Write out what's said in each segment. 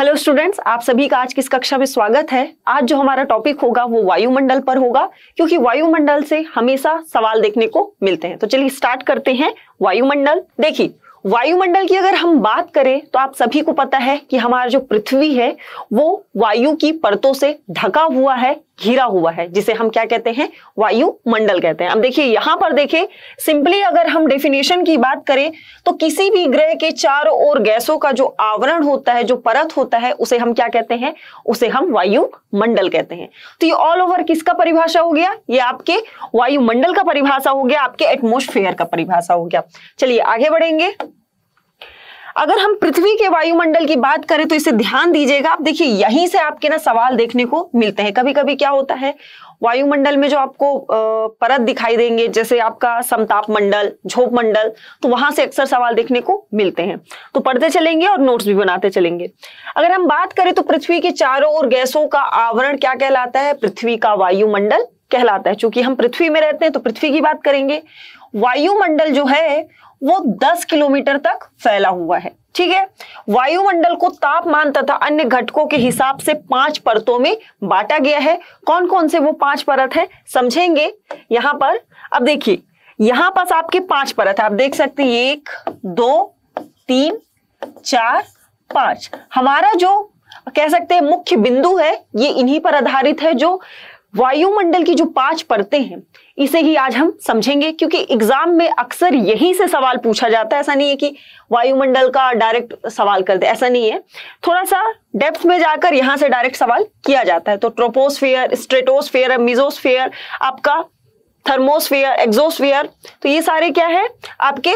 hello students आप सभी का आज किस कक्षा में स्वागत है आज जो हमारा टॉपिक होगा वो वायुमंडल पर होगा क्योंकि वायुमंडल से हमेशा सवाल देखने को मिलते हैं तो चलिए स्टार्ट करते हैं वायुमंडल देखिए वायुमंडल की अगर हम बात करें तो आप सभी को पता है कि हमारा जो पृथ्वी है वो वायु की परतों से ढका हुआ है घिरा हुआ है जिसे हम क्या कहते हैं वायुमंडल कहते हैं अब देखिए यहां पर देखें सिंपली अगर हम डेफिनेशन की बात करें तो किसी भी ग्रह के चारों ओर गैसों का जो आवरण होता है जो परत होता है उसे हम क्या कहते हैं उसे हम वायुमंडल कहते हैं तो ये ऑल ओवर किसका परिभाषा हो गया ये आपके वायुमंडल का परिभाषा हो गया आपके एटमोस्फेयर का परिभाषा हो गया चलिए आगे बढ़ेंगे अगर हम पृथ्वी के वायुमंडल की बात करें तो इसे ध्यान दीजिएगा आप देखिए यहीं से आपके ना सवाल देखने को मिलते हैं कभी कभी क्या होता है वायुमंडल में जो आपको परत दिखाई देंगे जैसे आपका समताप मंडल झोप मंडल तो वहां से अक्सर सवाल देखने को मिलते हैं तो पढ़ते चलेंगे और नोट्स भी बनाते चलेंगे अगर हम बात करें तो पृथ्वी के चारों ओर गैसों का आवरण क्या कहलाता है पृथ्वी का वायुमंडल कहलाता है क्योंकि हम पृथ्वी में रहते हैं तो पृथ्वी की बात करेंगे वायुमंडल जो है वो 10 किलोमीटर तक फैला हुआ है ठीक है वायुमंडल को तापमान तथा अन्य घटकों के हिसाब से पांच परतों में बांटा गया है कौन कौन से वो पांच परत है समझेंगे यहां पर अब देखिए यहां पास आपके पांच परत है आप देख सकते हैं एक दो तीन चार पांच हमारा जो कह सकते हैं मुख्य बिंदु है ये इन्हीं पर आधारित है जो वायुमंडल की जो पांच परतें हैं इसे ही आज हम समझेंगे क्योंकि एग्जाम में अक्सर यहीं से सवाल पूछा जाता है ऐसा नहीं है कि वायुमंडल का डायरेक्ट सवाल कर दे ऐसा नहीं है थोड़ा सा डेप्थ में जाकर यहां से डायरेक्ट सवाल किया जाता है तो ट्रोपोस्फेयर स्ट्रेटोस्फेयर मिजोस्फेयर आपका थर्मोस्फेयर एग्जोस्फेयर तो ये सारे क्या है आपके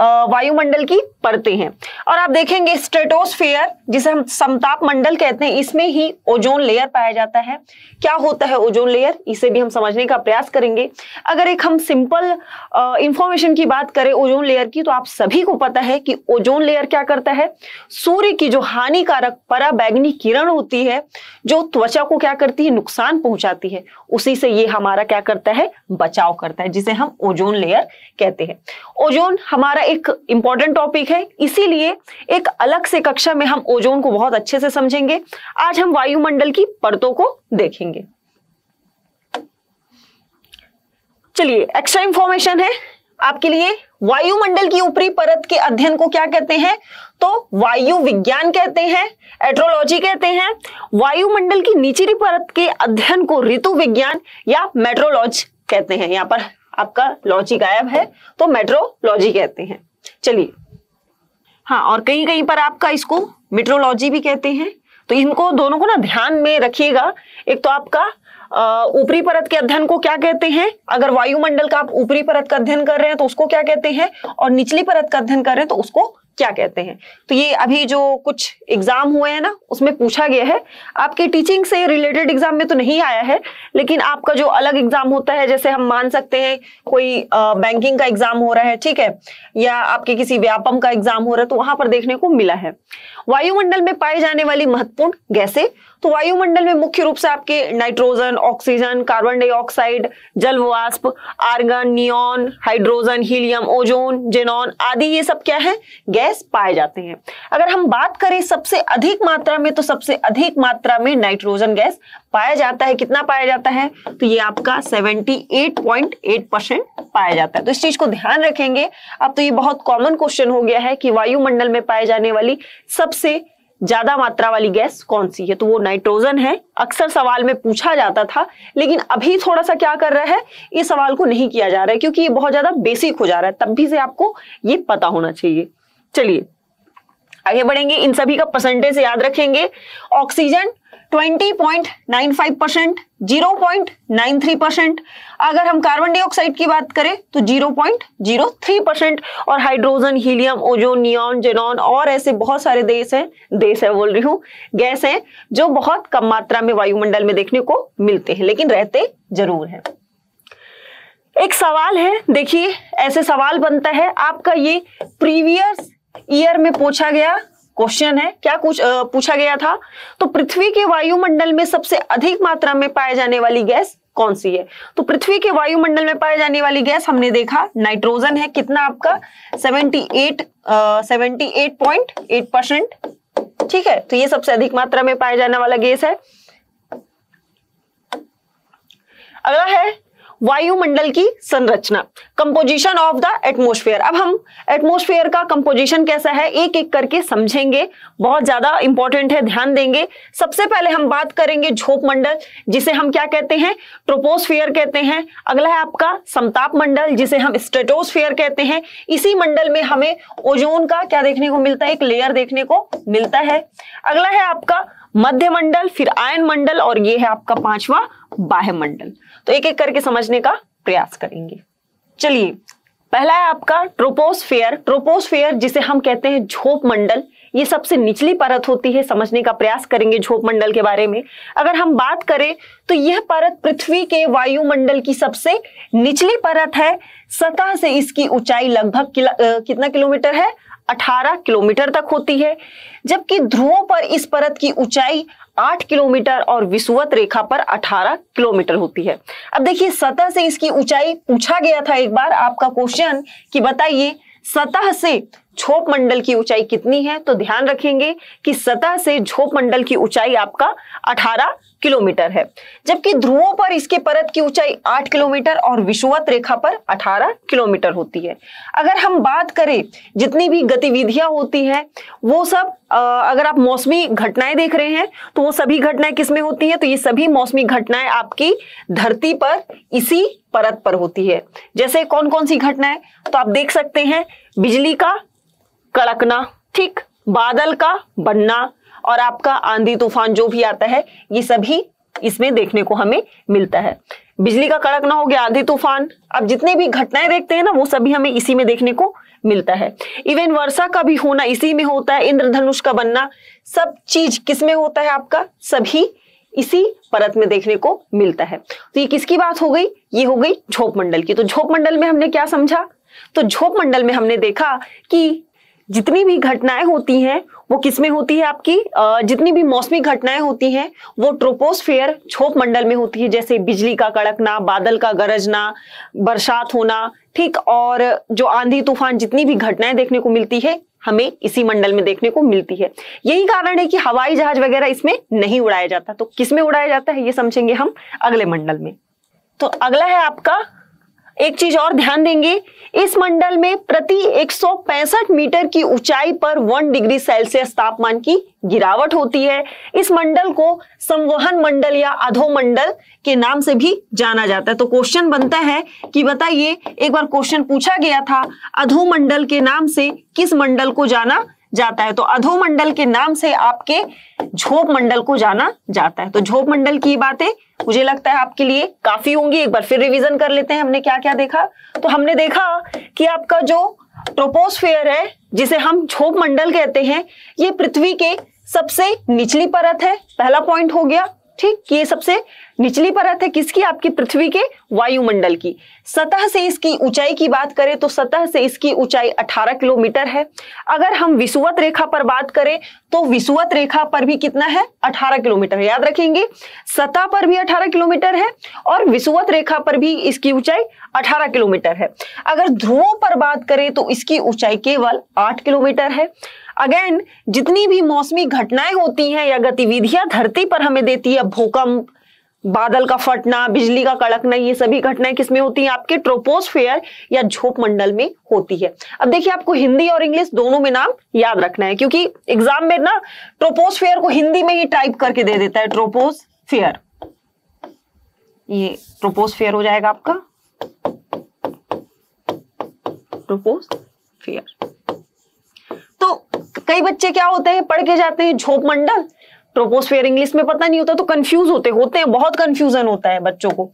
वायुमंडल की परतें हैं और आप देखेंगे स्ट्रेटोस्फीयर जिसे हम समताप मंडल कहते हैं इसमें ही ओजोन लेयर पाया जाता है क्या होता है ओजोन लेयर इसे भी हम समझने का प्रयास करेंगे अगर एक हम सिंपल इंफॉर्मेशन की बात करें ओजोन लेयर की तो आप सभी को पता है कि ओजोन लेयर क्या करता है सूर्य की जो हानिकारक पराबैगनी किरण होती है जो त्वचा को क्या करती है नुकसान पहुंचाती है उसी से ये हमारा क्या करता है बचाव करता है जिसे हम ओजोन लेयर कहते हैं ओजोन हम हमारा एक इंपॉर्टेंट टॉपिक है इसीलिए एक अलग से कक्षा में हम ओजोन को बहुत अच्छे से समझेंगे आज हम वायुमंडल की परतों को देखेंगे चलिए एक्स्ट्रा इंफॉर्मेशन है आपके लिए वायुमंडल की ऊपरी परत के अध्ययन को क्या कहते हैं तो वायु विज्ञान कहते हैं एट्रोलॉजी कहते हैं वायुमंडल की निचली परत के अध्ययन को ऋतु विज्ञान या मेट्रोलॉज कहते हैं यहां पर आपका लॉजी गायब है तो मेट्रोलॉजी कहते हैं चलिए हाँ और कहीं कहीं पर आपका इसको मेट्रोलॉजी भी कहते हैं तो इनको दोनों को ना ध्यान में रखिएगा एक तो आपका ऊपरी परत के अध्ययन को क्या कहते हैं अगर वायुमंडल का आप ऊपरी परत का अध्ययन कर रहे हैं तो उसको क्या कहते हैं और निचली परत का अध्ययन कर रहे हैं तो उसको क्या कहते हैं तो ये अभी जो कुछ एग्जाम हुए हैं ना उसमें पूछा गया है आपके टीचिंग से रिलेटेड एग्जाम में तो नहीं आया है लेकिन आपका जो अलग एग्जाम होता है जैसे हम मान सकते हैं कोई बैंकिंग का एग्जाम हो रहा है ठीक है या आपके किसी व्यापम का एग्जाम हो रहा है तो वहां पर देखने को मिला है वायुमंडल में पाई जाने वाली महत्वपूर्ण गैसें तो वायुमंडल में मुख्य रूप से आपके नाइट्रोजन ऑक्सीजन कार्बन डाइऑक्साइड जलवाष्प argon neon hydrogen helium ozone xenon आदि ये सब क्या है गैस पाए जाते हैं अगर हम बात करें सबसे अधिक मात्रा में तो सबसे अधिक मात्रा में नाइट्रोजन गैस पाया जाता है कितना पाया जाता है तो ये आपका 78.8 परसेंट पाया जाता है तो इस चीज को ध्यान रखेंगे अब तो ये बहुत कॉमन क्वेश्चन हो गया है कि वायुमंडल में पाए जाने वाली सबसे सबसे ज्यादा मात्रा वाली गैस कौन सी है तो वो नाइट्रोजन है अक्सर सवाल में पूछा जाता था लेकिन अभी थोड़ा सा क्या कर रहा है इस सवाल को नहीं किया जा रहा है क्योंकि ये बहुत ज्यादा बेसिक हो जा रहा है तब भी से आपको ये पता होना चाहिए चलिए आगे बढ़ेंगे इन सभी का परसेंटेज याद रखेंगे ऑक्सीजन 20.95 परसेंट जीरो परसेंट अगर हम कार्बन डाइऑक्साइड की बात करें तो 0.03 परसेंट और hydrogen helium ozone neon xenon और ऐसे बहुत सारे देश हैं देश है बोल रही हूँ गैस हैं जो बहुत कम मात्रा में वायुमंडल में देखने को मिलते हैं लेकिन रहते जरूर है एक सवाल है देखिए ऐसे सवाल बनता है आपका ये प्रीवियस ईयर में पूछा गया क्वेश्चन है क्या कुछ पूछा गया था तो पृथ्वी के वायुमंडल में सबसे अधिक मात्रा में पाए जाने वाली गैस कौन सी है तो पृथ्वी के वायुमंडल में पाए जाने वाली गैस हमने देखा नाइट्रोजन है कितना आपका 78 एट परसेंट ठीक है तो ये सबसे अधिक मात्रा में पाया जाने वाला गैस है अगला है वायुमंडल की संरचना कंपोजिशन ऑफ द एटमोस्फेयर अब हम एटमोस्फेयर का कंपोजिशन कैसा है एक एक करके समझेंगे बहुत ज्यादा इंपॉर्टेंट है ध्यान देंगे सबसे पहले हम बात करेंगे झोप मंडल जिसे हम क्या कहते हैं ट्रोपोस्फेयर कहते हैं अगला है आपका समताप मंडल जिसे हम स्ट्रेटोस्फेयर कहते हैं इसी मंडल में हमें ओजोन का क्या देखने को मिलता है एक लेयर देखने को मिलता है अगला है आपका मध्य मंडल फिर आयन मंडल और ये है आपका पांचवा बाह्य मंडल तो एक एक करके समझने का प्रयास करेंगे चलिए पहला है आपका ट्रोपोस्फेयर ट्रोपोस्फेयर जिसे हम कहते हैं झोप मंडल ये सबसे निचली परत होती है समझने का प्रयास करेंगे झोप मंडल के बारे में अगर हम बात करें तो यह परत पृथ्वी के वायुमंडल की सबसे निचली परत है सतह से इसकी ऊंचाई लगभग कितना किलोमीटर है 18 किलोमीटर तक होती है जबकि ध्रुवों पर इस परत की ऊंचाई आठ किलोमीटर और विषुवत रेखा पर अठारह किलोमीटर होती है अब देखिए सतह से इसकी ऊंचाई पूछा गया था एक बार आपका क्वेश्चन कि बताइए सतह से झोप मंडल की ऊंचाई कितनी है तो ध्यान रखेंगे कि सतह से झोप मंडल की ऊंचाई आपका 18 किलोमीटर है जबकि ध्रुवों पर इसके परत की ऊंचाई 8 किलोमीटर और विषुवत रेखा पर 18 किलोमीटर होती है अगर हम बात करें जितनी भी गतिविधियां होती हैं वो सब अगर आप मौसमी घटनाएं देख रहे हैं तो वो सभी घटनाएं किसमें होती है तो ये सभी मौसमी घटनाएं आपकी धरती पर इसी परत पर होती है जैसे कौन कौन सी घटनाएं तो आप देख सकते हैं बिजली का कड़कना ठीक बादल का बनना और आपका आंधी तूफान जो भी आता है ये सभी इसमें देखने को हमें मिलता है बिजली का कड़कना हो गया आंधी तूफान अब जितने भी घटनाएं देखते हैं ना वो सभी हमें इसी में देखने को मिलता है इवन वर्षा का भी होना इसी में होता है इंद्रधनुष का बनना सब चीज किस में होता है आपका सभी इसी परत में देखने को मिलता है तो ये किसकी बात हो गई ये हो गई झोप मंडल की तो झोप मंडल में हमने क्या समझा तो झोप मंडल में हमने देखा कि जितनी भी घटनाएं होती हैं वो किसमें होती है आपकी जितनी भी मौसमी घटनाएं होती हैं वो ट्रोपोस्फेयर छोप मंडल में होती है जैसे बिजली का कड़कना बादल का गरजना बरसात होना ठीक और जो आंधी तूफान जितनी भी घटनाएं देखने को मिलती है हमें इसी मंडल में देखने को मिलती है यही कारण है कि हवाई जहाज वगैरह इसमें नहीं उड़ाया जाता तो किसमें उड़ाया जाता है ये समझेंगे हम अगले मंडल में तो अगला है आपका एक चीज और ध्यान देंगे इस मंडल में प्रति 165 मीटर की ऊंचाई पर 1 डिग्री सेल्सियस तापमान की गिरावट होती है इस मंडल को संवहन मंडल या अधोमंडल के नाम से भी जाना जाता है तो क्वेश्चन बनता है कि बताइए एक बार क्वेश्चन पूछा गया था अधोमंडल के नाम से किस मंडल को जाना जाता है तो अधोमंडल के नाम से आपके झोप मंडल को जाना जाता है तो झोप मंडल की बातें मुझे लगता है आपके लिए काफी होंगी एक बार फिर रिवीजन कर लेते हैं हमने क्या क्या देखा तो हमने देखा कि आपका जो ट्रोपोस्फेयर है जिसे हम झोप मंडल कहते हैं ये पृथ्वी के सबसे निचली परत है पहला पॉइंट हो गया ठीक ये सबसे निचली परत है किसकी आपकी पृथ्वी के वायुमंडल की सतह से इसकी ऊंचाई की बात करें तो सतह से इसकी ऊंचाई 18 किलोमीटर है अगर हम विषुवत रेखा पर बात करें तो विषुवत रेखा पर भी कितना है 18 किलोमीटर याद रखेंगे सतह पर भी 18 किलोमीटर है और विषुवत रेखा पर भी इसकी ऊंचाई 18 किलोमीटर है अगर ध्रुवों पर बात करें तो इसकी ऊंचाई केवल आठ किलोमीटर है अगेन जितनी भी मौसमी घटनाएं होती हैं या गतिविधियां धरती पर हमें देती है भूकंप बादल का फटना बिजली का कड़कना ये सभी घटनाएं किसमें होती हैं आपके ट्रोपोस्फेयर या झोप मंडल में होती है अब देखिए आपको हिंदी और इंग्लिश दोनों में नाम याद रखना है क्योंकि एग्जाम में ना ट्रोपोस्फेयर को हिंदी में ही टाइप करके दे देता है ट्रोपोस्फेयर ये ट्रोपोस्फेयर हो जाएगा आपका ट्रोपोस्फेयर तो कई बच्चे क्या होते हैं पढ़ के जाते हैं झोप मंडल ट्रोपोस्फेयर इंग्लिश में पता नहीं होता तो कंफ्यूज होते होते हैं बहुत कंफ्यूजन होता है बच्चों को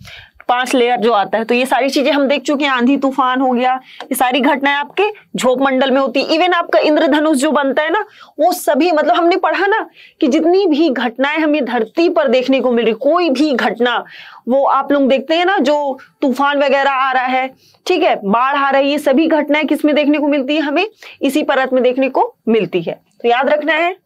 पांच लेयर जो आता है तो ये सारी चीजें हम देख चुके हैं आंधी तूफान हो गया ये सारी घटनाएं आपके झोप मंडल में होती है इवन आपका इंद्रधनुष जो बनता है ना वो सभी मतलब हमने पढ़ा ना कि जितनी भी घटनाएं हमें धरती पर देखने को मिल रही कोई भी घटना वो आप लोग देखते हैं ना जो तूफान वगैरह आ रहा है ठीक है बाढ़ आ रही है सभी घटनाएं किसमें देखने को मिलती है हमें इसी परत में देखने को मिलती है तो याद रखना है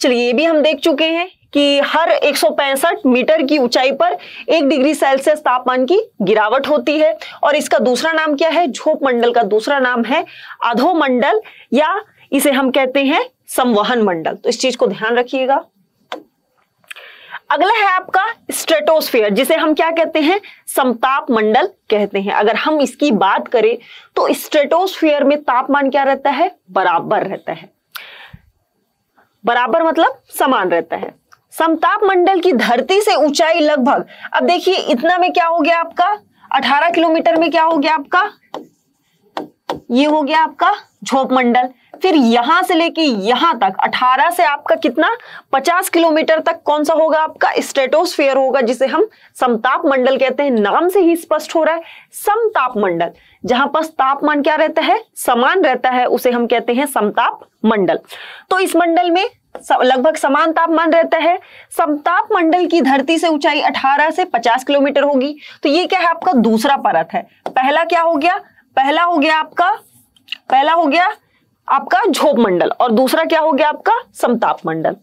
चलिए ये भी हम देख चुके हैं कि हर एक मीटर की ऊंचाई पर एक डिग्री सेल्सियस तापमान की गिरावट होती है और इसका दूसरा नाम क्या है झोप मंडल का दूसरा नाम है अधोमंडल या इसे हम कहते हैं संवहन मंडल तो इस चीज को ध्यान रखिएगा अगला है आपका स्ट्रेटोस्फेयर जिसे हम क्या कहते हैं समताप मंडल कहते हैं अगर हम इसकी बात करें तो स्ट्रेटोस्फेयर में तापमान क्या रहता है बराबर रहता है बराबर मतलब समान रहता है समताप मंडल की धरती से ऊंचाई लगभग अब देखिए इतना में क्या हो गया आपका 18 किलोमीटर में क्या हो गया आपका ये हो गया आपका झोप मंडल फिर यहां से लेके यहां तक 18 से आपका कितना 50 किलोमीटर तक कौन सा होगा आपका स्ट्रेटोस्फेयर होगा जिसे हम समताप मंडल कहते हैं नाम से ही स्पष्ट हो रहा है समताप मंडल जहां पर तापमान क्या रहता है समान रहता है उसे हम कहते हैं समताप मंडल तो इस मंडल में लगभग समान तापमान रहता है समताप मंडल की धरती से ऊंचाई 18 से 50 किलोमीटर होगी तो ये क्या है आपका दूसरा परत है पहला क्या हो गया पहला हो गया आपका पहला हो गया आपका झोप मंडल और दूसरा क्या हो गया आपका समताप मंडल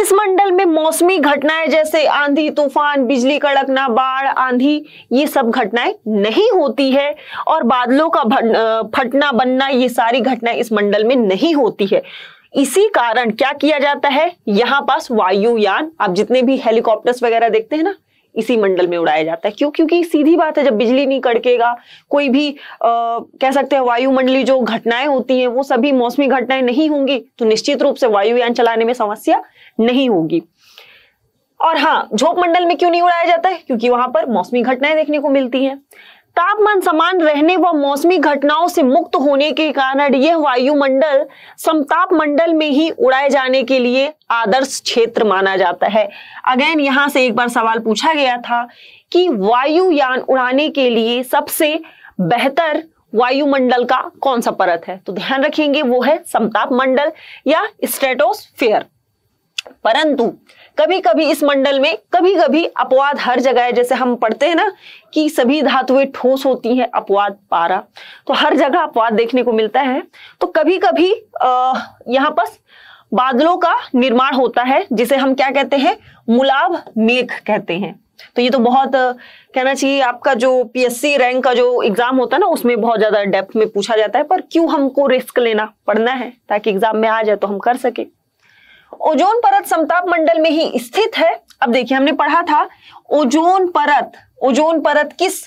इस मंडल में मौसमी घटनाएं जैसे आंधी तूफान बिजली कड़कना बाढ़ आंधी ये सब घटनाएं नहीं होती है और बादलों का फटना बनना ये सारी घटनाएं इस मंडल में नहीं होती है इसी कारण क्या किया जाता है यहाँ पास वायुयान आप जितने भी हेलीकॉप्टर्स वगैरह देखते हैं ना इसी मंडल में उड़ाया जाता है क्यों क्योंकि सीधी बात है जब बिजली नहीं कड़केगा कोई भी आ, कह सकते हैं वायुमंडली जो घटनाएं होती हैं वो सभी मौसमी घटनाएं नहीं होंगी तो निश्चित रूप से वायुयान चलाने में समस्या नहीं होगी और हाँ झोप मंडल में क्यों नहीं उड़ाया जाता है क्योंकि वहां पर मौसमी घटनाएं देखने को मिलती हैं तापमान समान रहने व मौसमी घटनाओं से मुक्त होने के कारण यह वायुमंडल समताप मंडल में ही उड़ाए जाने के लिए आदर्श क्षेत्र माना जाता है अगेन यहां से एक बार सवाल पूछा गया था कि वायुयान उड़ाने के लिए सबसे बेहतर वायुमंडल का कौन सा परत है तो ध्यान रखेंगे वो है समताप मंडल या स्ट्रेटोस्फेयर परंतु कभी कभी इस मंडल में कभी कभी अपवाद हर जगह है जैसे हम पढ़ते हैं ना कि सभी धातुएं ठोस होती हैं अपवाद पारा तो हर जगह अपवाद देखने को मिलता है तो कभी कभी यहाँ पर बादलों का निर्माण होता है जिसे हम क्या कहते हैं मुलाब मेघ कहते हैं तो ये तो बहुत कहना चाहिए आपका जो पीएससी रैंक का जो एग्जाम होता है ना उसमें बहुत ज्यादा डेप्थ में पूछा जाता है पर क्यों हमको रिस्क लेना पड़ना है ताकि एग्जाम में आ जाए तो हम कर सके ओजोन परत समताप मंडल में ही स्थित है अब देखिए हमने पढ़ा था ओजोन परत ओजोन परत किस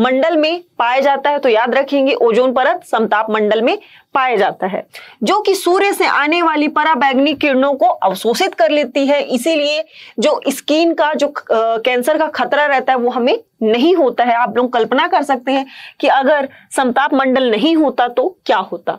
मंडल में पाया जाता है तो याद रखेंगे ओजोन परत समताप मंडल में पाया जाता है जो कि सूर्य से आने वाली पराबैग्निक किरणों को अवशोषित कर लेती है इसीलिए जो स्किन का जो कैंसर का खतरा रहता है वो हमें नहीं होता है आप लोग कल्पना कर सकते हैं कि अगर समताप मंडल नहीं होता तो क्या होता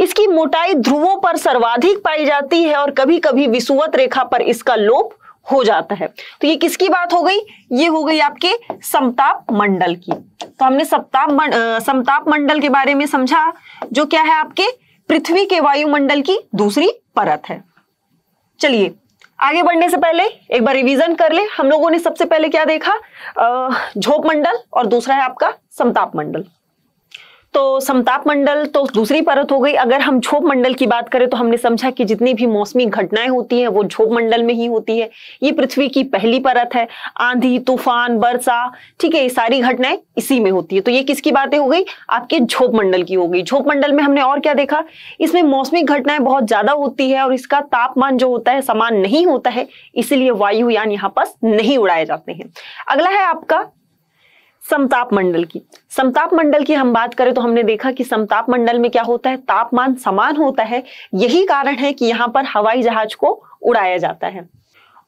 इसकी मोटाई ध्रुवों पर सर्वाधिक पाई जाती है और कभी कभी विसुवत रेखा पर इसका लोप हो जाता है तो ये किसकी बात हो गई ये हो गई आपके समताप मंडल की तो हमने सप्ताप मं, समताप मंडल के बारे में समझा जो क्या है आपके पृथ्वी के वायुमंडल की दूसरी परत है चलिए आगे बढ़ने से पहले एक बार रिवीजन कर ले हम लोगों ने सबसे पहले क्या देखा झोप मंडल और दूसरा है आपका समताप मंडल तो समताप मंडल तो दूसरी परत हो गई अगर हम झोप मंडल की बात करें तो हमने समझा कि जितनी भी मौसमी घटनाएं होती हैं वो झोप मंडल में ही होती है ये पृथ्वी की पहली परत है आंधी तूफान बरसा ठीक है ये सारी घटनाएं इसी में होती है तो ये किसकी बातें हो गई आपके झोप मंडल की हो गई झोप मंडल में हमने और क्या देखा इसमें मौसमी घटनाएं बहुत ज्यादा होती है और इसका तापमान जो होता है समान नहीं होता है इसीलिए वायुयान यहाँ पर नहीं उड़ाए जाते हैं अगला है आपका समताप मंडल की समताप मंडल की हम बात करें तो हमने देखा कि समताप मंडल में क्या होता है तापमान समान होता है यही कारण है कि यहाँ पर हवाई जहाज को उड़ाया जाता है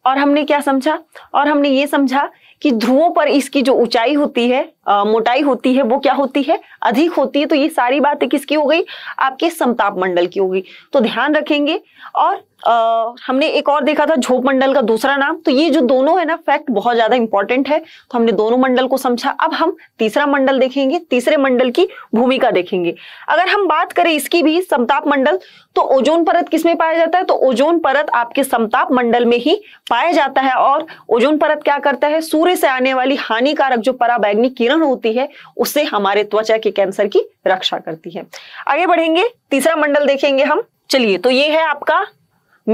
और हमने क्या समझा और हमने ये समझा कि ध्रुवों पर इसकी जो ऊंचाई होती है आ, मोटाई होती है वो क्या होती है अधिक होती है तो ये सारी बातें किसकी हो गई आपके समताप मंडल की हो गई तो ध्यान रखेंगे और आ, हमने एक और देखा था झोप मंडल का दूसरा नाम तो ये जो दोनों है ना फैक्ट बहुत ज्यादा इंपॉर्टेंट है तो हमने दोनों मंडल को समझा अब हम तीसरा मंडल देखेंगे तीसरे मंडल की भूमिका देखेंगे अगर हम बात करें इसकी भी समताप मंडल तो ओजोन परत किसमें पाया जाता है तो ओजोन परत आपके समताप मंडल में ही पाया जाता है और ओजोन परत क्या करता है सूर्य से आने वाली हानिकारक जो पराबैग्नि किरण होती है उससे हमारे त्वचा के कैंसर की रक्षा करती है आगे बढ़ेंगे तीसरा मंडल देखेंगे हम चलिए तो ये है आपका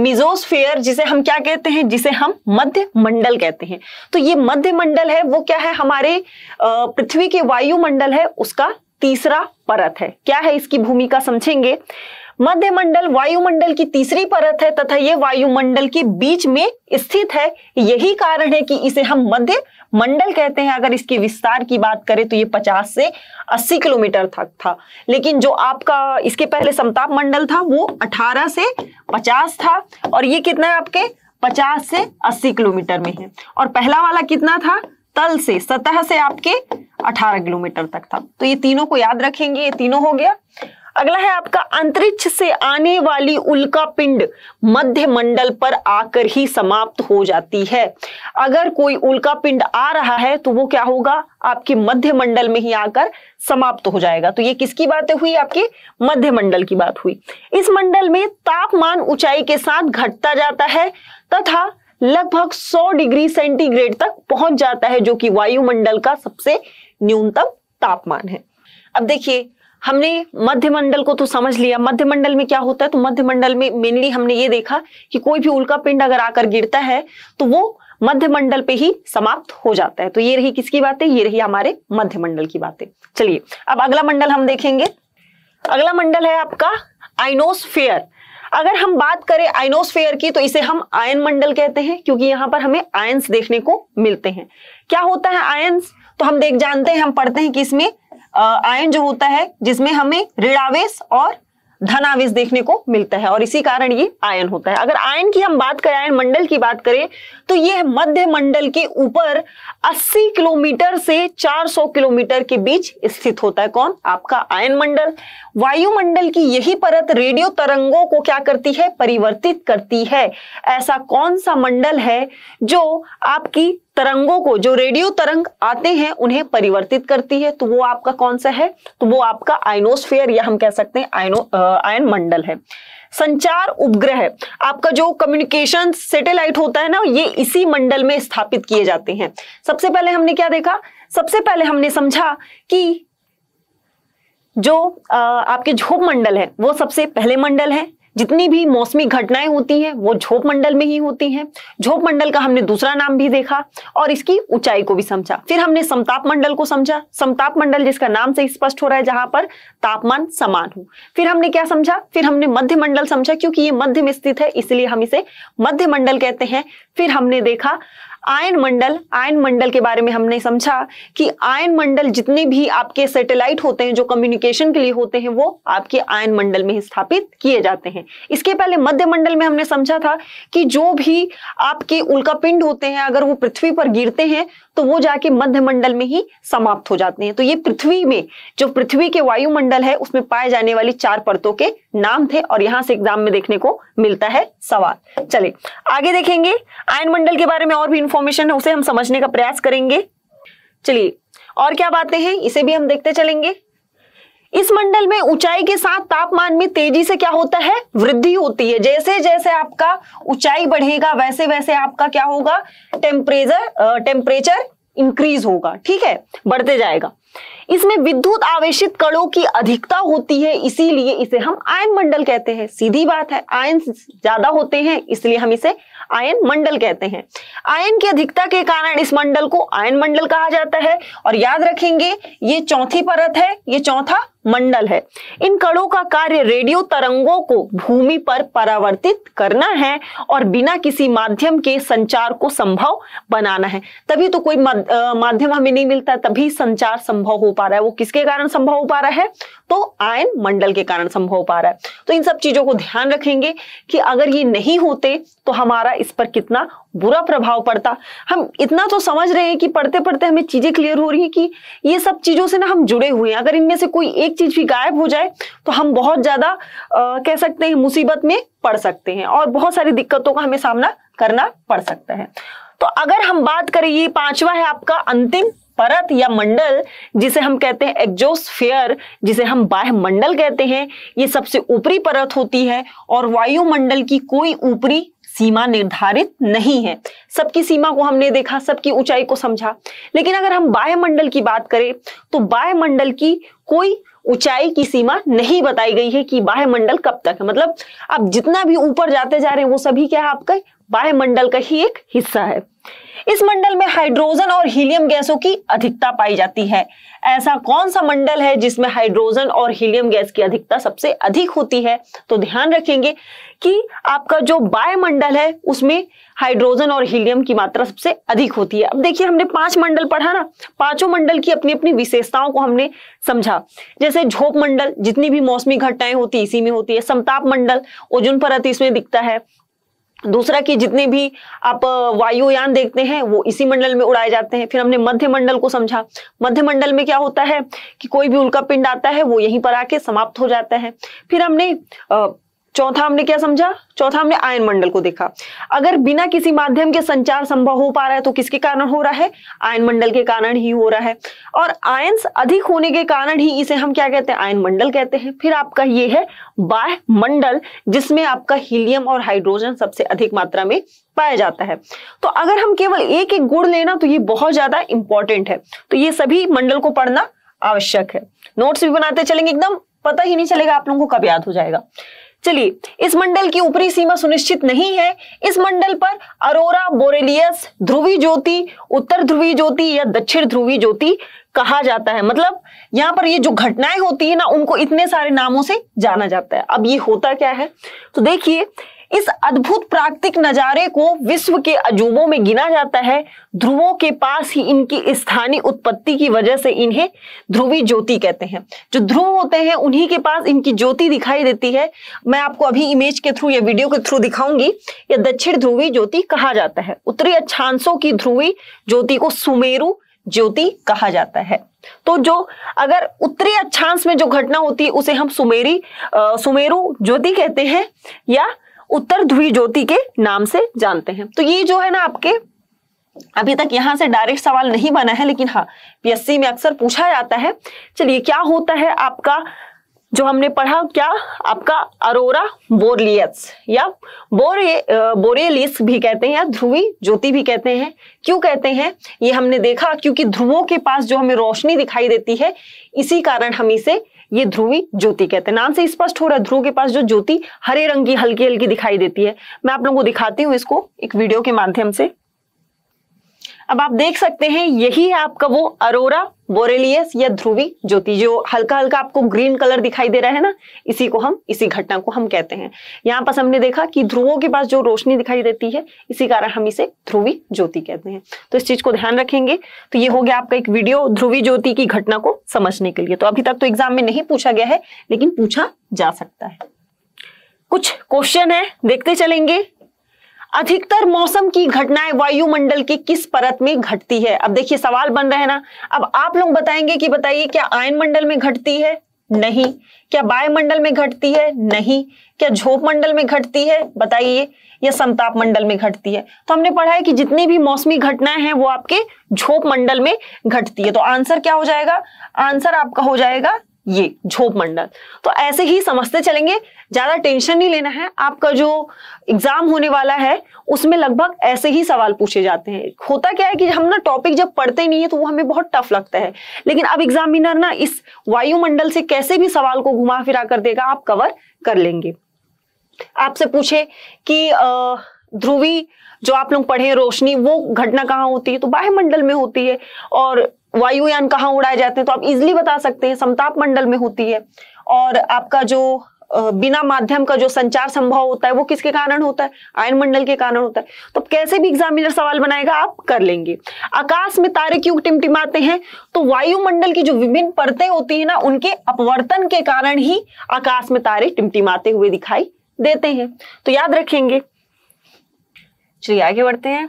मिजोस्फेयर जिसे हम क्या कहते हैं जिसे हम मध्य मंडल कहते हैं तो ये मध्य मंडल है वो क्या है हमारे पृथ्वी के वायुमंडल है उसका तीसरा परत है क्या है इसकी भूमिका समझेंगे मध्यमंडल वायुमंडल की तीसरी परत है तथा ये वायुमंडल के बीच में स्थित है यही कारण है कि इसे हम मध्य मंडल कहते हैं अगर इसके विस्तार की बात करें तो ये 50 से 80 किलोमीटर तक था लेकिन जो आपका इसके पहले समताप मंडल था वो 18 से 50 था और ये कितना है आपके 50 से 80 किलोमीटर में है और पहला वाला कितना था तल से सतह से आपके 18 किलोमीटर तक था तो ये तीनों को याद रखेंगे ये तीनों हो गया अगला है आपका अंतरिक्ष से आने वाली उल्का पिंड मध्य मंडल पर आकर ही समाप्त हो जाती है अगर कोई उल्का पिंड आ रहा है तो वो क्या होगा आपके मध्य मंडल में ही आकर समाप्त हो जाएगा तो ये किसकी बातें हुई आपके मध्य मंडल की बात हुई इस मंडल में तापमान ऊंचाई के साथ घटता जाता है तथा लगभग 100 डिग्री सेंटीग्रेड तक पहुंच जाता है जो कि वायुमंडल का सबसे न्यूनतम तापमान है अब देखिए हमने मध्यमंडल को तो समझ लिया मध्यमंडल में क्या होता है तो मध्यमंडल में मेनली हमने ये देखा कि कोई भी उल्का पिंड अगर आकर गिरता है तो वो मध्यमंडल पे ही समाप्त हो जाता है तो ये रही किसकी बातें ये रही हमारे मध्यमंडल की बातें चलिए अब अगला मंडल हम देखेंगे अगला मंडल है आपका आइनोसफेयर अगर हम बात करें आइनोस्फेयर की तो इसे हम आयन मंडल कहते हैं क्योंकि यहां पर हमें आयंस देखने को मिलते हैं क्या होता है आयंस तो हम देख जानते हैं हम पढ़ते हैं कि इसमें आयन जो होता है जिसमें हमें ऋणावेश और धनावेश देखने को मिलता है और इसी कारण ये आयन होता है अगर आयन की हम बात करें आयन मंडल की बात करें तो यह मध्य मंडल के ऊपर 80 किलोमीटर से 400 किलोमीटर के बीच स्थित होता है कौन आपका आयन मंडल वायुमंडल की यही परत रेडियो तरंगों को क्या करती है परिवर्तित करती है ऐसा कौन सा मंडल है जो आपकी तरंगों को जो रेडियो तरंग आते हैं उन्हें परिवर्तित करती है तो वो आपका कौन सा है तो वो आपका आयनोस्फेयर या हम कह सकते हैं आयनो आयन मंडल है संचार उपग्रह आपका जो कम्युनिकेशन सैटेलाइट होता है ना ये इसी मंडल में स्थापित किए जाते हैं सबसे पहले हमने क्या देखा सबसे पहले हमने समझा कि जो आ, आपके झोप मंडल है वो सबसे पहले मंडल है जितनी भी मौसमी घटनाएं होती हैं वो झोप मंडल में ही होती हैं झोप मंडल का हमने दूसरा नाम भी देखा और इसकी ऊंचाई को भी समझा फिर हमने समताप मंडल को समझा समताप मंडल जिसका नाम से स्पष्ट हो रहा है जहां पर तापमान समान हो फिर हमने क्या समझा फिर हमने मध्य मंडल समझा क्योंकि ये मध्य में स्थित है इसलिए हम इसे मध्य मंडल कहते हैं फिर हमने देखा आयन मंडल आयन मंडल के बारे में हमने समझा कि आयन मंडल जितने भी आपके सैटेलाइट होते हैं जो कम्युनिकेशन के लिए होते हैं वो आपके आयन मंडल में स्थापित किए जाते हैं इसके पहले मध्य मंडल में हमने समझा था कि जो भी आपके उल्का पिंड होते हैं अगर वो पृथ्वी पर गिरते हैं तो वो जाके मध्य मंडल में ही समाप्त हो जाते हैं तो ये पृथ्वी में जो पृथ्वी के वायुमंडल है उसमें पाए जाने वाली चार परतों के नाम थे और यहां से एग्जाम में देखने को मिलता है सवाल चले आगे देखेंगे आयन मंडल के बारे में और भी फॉर्मेशन है उसे हम समझने का प्रयास करेंगे चलिए और क्या बातें हैं इसे भी हम देखते चलेंगे इस मंडल में ऊंचाई के साथ तापमान में तेजी से क्या होता है वृद्धि होती है जैसे जैसे आपका ऊंचाई बढ़ेगा वैसे वैसे आपका क्या होगा टेम्परेचर टेम्परेचर इंक्रीज होगा ठीक है बढ़ते जाएगा इसमें विद्युत आवेशित कणों की अधिकता होती है इसीलिए इसे हम आयन मंडल कहते हैं सीधी बात है आयन ज्यादा होते हैं इसलिए हम इसे आयन मंडल कहते हैं आयन की अधिकता के कारण इस मंडल को आयन मंडल कहा जाता है और याद रखेंगे ये चौथी परत है ये चौथा मंडल है इन कणों का कार्य रेडियो तरंगों को भूमि पर परावर्तित करना है और बिना किसी माध्यम के संचार को संभव बनाना है तभी तो कोई माध्यम हमें नहीं मिलता तभी संचार संभव हो पा रहा है वो किसके कारण संभव हो पा रहा है तो आयन मंडल के कारण संभव हो पा रहा है तो इन सब चीजों को ध्यान रखेंगे कि अगर ये नहीं होते तो हमारा इस पर कितना बुरा प्रभाव पड़ता हम इतना तो समझ रहे हैं कि पढ़ते पढ़ते हमें चीजें क्लियर हो रही है कि ये सब चीजों से ना हम जुड़े हुए हैं अगर इनमें से कोई एक चीज भी गायब हो जाए तो हम बहुत ज्यादा कह सकते हैं मुसीबत में पड़ सकते हैं और बहुत सारी दिक्कतों का हमें सामना करना पड़ सकता है तो अगर हम बात करें ये पांचवा है आपका अंतिम परत या मंडल जिसे हम कहते हैं एक्जोस्फेयर जिसे हम बाह्य मंडल कहते हैं ये सबसे ऊपरी परत होती है और वायुमंडल की कोई ऊपरी सीमा निर्धारित नहीं है सबकी सीमा को हमने देखा सबकी ऊंचाई को समझा लेकिन अगर हम बाह्य मंडल की बात करें तो मंडल की कोई ऊंचाई की सीमा नहीं बताई गई है कि वायुमंडल कब तक है मतलब आप जितना भी ऊपर जाते जा रहे हैं वो सभी क्या है आपके वायुमंडल का ही एक हिस्सा है इस मंडल में हाइड्रोजन और हीलियम गैसों की अधिकता पाई जाती है ऐसा कौन सा मंडल है जिसमें हाइड्रोजन और हीलियम गैस की अधिकता सबसे अधिक होती है तो ध्यान रखेंगे कि आपका जो वायुमंडल है उसमें हाइड्रोजन और हीलियम की मात्रा सबसे अधिक होती है अब देखिए हमने पांच मंडल पढ़ा ना पांचों मंडल की अपनी अपनी विशेषताओं को हमने समझा जैसे झोप मंडल जितनी भी मौसमी घटनाएं होती इसी में होती है समताप मंडल ओजुन परत इसमें दिखता है दूसरा कि जितने भी आप वायुयान देखते हैं वो इसी मंडल में उड़ाए जाते हैं फिर हमने मध्य मंडल को समझा मध्य मंडल में क्या होता है कि कोई भी उल्का पिंड आता है वो यहीं पर आके समाप्त हो जाता है फिर हमने चौथा हमने क्या समझा चौथा हमने आयन मंडल को देखा अगर बिना किसी माध्यम के संचार संभव हो पा रहा है तो किसके कारण हो रहा है आयन मंडल के कारण ही हो रहा है और आयन अधिक होने के कारण ही इसे हम क्या कहते हैं आयन मंडल कहते हैं फिर आपका ये है बाह मंडल जिसमें आपका हीलियम और हाइड्रोजन सबसे अधिक मात्रा में पाया जाता है तो अगर हम केवल एक एक गुण लेना तो ये बहुत ज्यादा इंपॉर्टेंट है तो ये सभी मंडल को पढ़ना आवश्यक है नोट्स भी बनाते चलेंगे एकदम पता ही नहीं चलेगा आप लोगों को कब याद हो जाएगा चलिए इस मंडल की ऊपरी सीमा सुनिश्चित नहीं है इस मंडल पर अरोरा बोरेलियस ध्रुवी ज्योति उत्तर ध्रुवी ज्योति या दक्षिण ध्रुवी ज्योति कहा जाता है मतलब यहाँ पर ये जो घटनाएं होती है ना उनको इतने सारे नामों से जाना जाता है अब ये होता क्या है तो देखिए इस अद्भुत प्राकृतिक नजारे को विश्व के अजूबों में गिना जाता है ध्रुवों के पास ही इनकी स्थानीय उत्पत्ति की वजह से इन्हें ध्रुवी ज्योति कहते हैं जो ध्रुव होते हैं उन्हीं के पास इनकी ज्योति दिखाई देती है मैं आपको अभी इमेज के थ्रू या वीडियो के थ्रू दिखाऊंगी यह दक्षिण ध्रुवी ज्योति कहा जाता है उत्तरी अच्छांशों की ध्रुवी ज्योति को सुमेरु ज्योति कहा जाता है तो जो अगर उत्तरी अच्छांश में जो घटना होती है उसे हम सुमेरी आ, सुमेरु ज्योति कहते हैं या उत्तर ध्रुवी ज्योति के नाम से जानते हैं तो ये जो है ना आपके अभी तक यहाँ से डायरेक्ट सवाल नहीं बना है लेकिन हाँ पीएससी में अक्सर पूछा जाता है चलिए क्या होता है आपका जो हमने पढ़ा क्या आपका अरोरा बोरलियस या बोरे बोरेलिस भी कहते हैं या ध्रुवी ज्योति भी कहते हैं क्यों कहते हैं ये हमने देखा क्योंकि ध्रुवों के पास जो हमें रोशनी दिखाई देती है इसी कारण हम इसे ये ध्रुवी ज्योति कहते हैं नाम से स्पष्ट हो रहा है ध्रुव के पास जो ज्योति हरे रंग की हल्की हल्की दिखाई देती है मैं आप लोगों को दिखाती हूँ इसको एक वीडियो के माध्यम से अब आप देख सकते हैं यही है आपका वो अरोरा बोरेलियस या ध्रुवी ज्योति जो हल्का हल्का आपको ग्रीन कलर दिखाई दे रहा है ना इसी को हम इसी घटना को हम कहते हैं यहाँ पर हमने देखा कि ध्रुवों के पास जो रोशनी दिखाई देती है इसी कारण हम इसे ध्रुवी ज्योति कहते हैं तो इस चीज को ध्यान रखेंगे तो ये हो गया आपका एक वीडियो ध्रुवी ज्योति की घटना को समझने के लिए तो अभी तक तो एग्जाम में नहीं पूछा गया है लेकिन पूछा जा सकता है कुछ क्वेश्चन है देखते चलेंगे अधिकतर मौसम की घटनाएं वायुमंडल की किस परत में घटती है अब देखिए सवाल बन रहे ना अब आप लोग बताएंगे कि बताइए क्या आयन मंडल में घटती है नहीं क्या वायुमंडल में घटती है नहीं क्या झोप मंडल में घटती है बताइए या समताप मंडल में घटती है तो हमने पढ़ा है कि जितनी भी मौसमी घटनाएं हैं वो आपके झोप मंडल में घटती है तो आंसर क्या हो जाएगा आंसर आपका हो जाएगा ये झोप मंडल तो ऐसे ही समझते चलेंगे ज्यादा टेंशन नहीं लेना है आपका जो एग्जाम होने वाला है उसमें लगभग ऐसे ही सवाल पूछे जाते हैं होता क्या है कि हम ना टॉपिक जब पढ़ते नहीं है तो वो हमें बहुत टफ लगता है लेकिन अब एग्जामिनर ना इस वायुमंडल से कैसे भी सवाल को घुमा फिरा कर देगा आप कवर कर लेंगे आपसे पूछे कि ध्रुवी जो आप लोग पढ़े रोशनी वो घटना कहाँ होती है तो वायुमंडल में होती है और वायुयान कहाँ उड़ाए जाते हैं तो आप इजिली बता सकते हैं समताप मंडल में होती है और आपका जो बिना माध्यम का जो संचार संभव होता है वो किसके कारण होता है आयन मंडल के कारण होता है तो कैसे भी एग्जामिनर सवाल बनाएगा आप कर लेंगे आकाश में तारे क्यों टिमटिमाते हैं तो वायुमंडल की जो विभिन्न परतें होती है ना उनके अपवर्तन के कारण ही आकाश में तारे टिमटिमाते हुए दिखाई देते हैं तो याद रखेंगे चलिए आगे बढ़ते हैं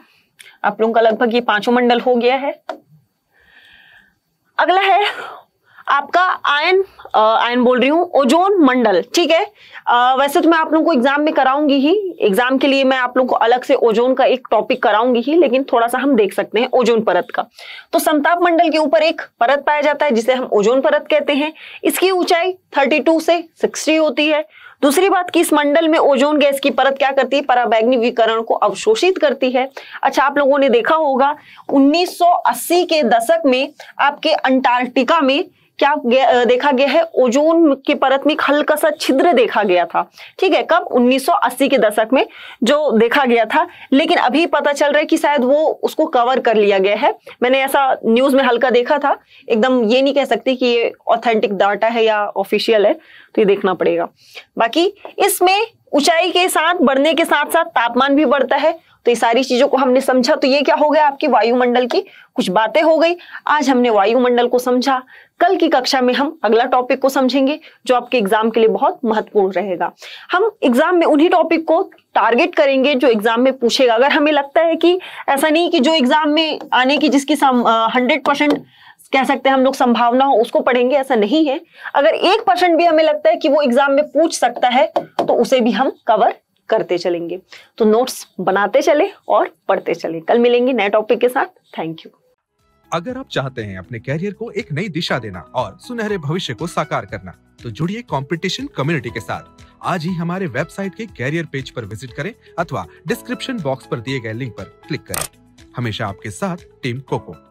आप लोगों का लगभग ये पांचों मंडल हो गया है अगला है आपका आयन आयन बोल रही हूँ ओजोन मंडल ठीक है वैसे तो मैं आप लोगों को एग्जाम में कराऊंगी ही एग्जाम के लिए मैं आप लोगों को अलग से ओजोन का एक टॉपिक कराऊंगी ही लेकिन थोड़ा सा हम देख सकते हैं ओजोन परत का तो संताप मंडल के ऊपर एक परत पाया जाता है जिसे हम ओजोन परत कहते हैं इसकी ऊंचाई थर्टी से सिक्सटी होती है दूसरी बात कि इस मंडल में ओजोन गैस की परत क्या करती है पराबैग्निवीकरण को अवशोषित करती है अच्छा आप लोगों ने देखा होगा 1980 के दशक में आपके अंटार्कटिका में क्या देखा गया है ओजोन की परत में हल्का सा छिद्र देखा गया था ठीक है कब 1980 के दशक में जो देखा गया था लेकिन अभी पता चल रहा है कि शायद वो उसको कवर कर लिया गया है मैंने ऐसा न्यूज में हल्का देखा था एकदम ये नहीं कह सकती कि ये ऑथेंटिक डाटा है या ऑफिशियल है तो ये देखना पड़ेगा बाकी इसमें ऊंचाई के साथ बढ़ने के साथ साथ तापमान भी बढ़ता है तो ये सारी चीजों को हमने समझा तो ये क्या हो गया आपकी वायुमंडल की कुछ बातें हो गई आज हमने वायुमंडल को समझा कल की कक्षा में हम अगला टॉपिक को समझेंगे जो आपके एग्जाम के लिए बहुत महत्वपूर्ण रहेगा हम एग्जाम में उन्हीं टॉपिक को टारगेट करेंगे जो एग्जाम में पूछेगा अगर हमें लगता है कि ऐसा नहीं कि जो एग्जाम में आने की जिसकी हंड्रेड परसेंट कह सकते हैं हम लोग संभावना हो उसको पढ़ेंगे ऐसा नहीं है अगर एक परसेंट भी हमें लगता है कि वो एग्जाम में पूछ सकता है तो उसे भी हम कवर करते चलेंगे तो नोट्स बनाते चले और पढ़ते चले कल मिलेंगे नए टॉपिक के साथ थैंक यू अगर आप चाहते हैं अपने कैरियर को एक नई दिशा देना और सुनहरे भविष्य को साकार करना तो जुड़िए कंपटीशन कम्युनिटी के साथ आज ही हमारे वेबसाइट के कैरियर पेज पर विजिट करें अथवा डिस्क्रिप्शन बॉक्स पर दिए गए लिंक पर क्लिक करें हमेशा आपके साथ टीम कोको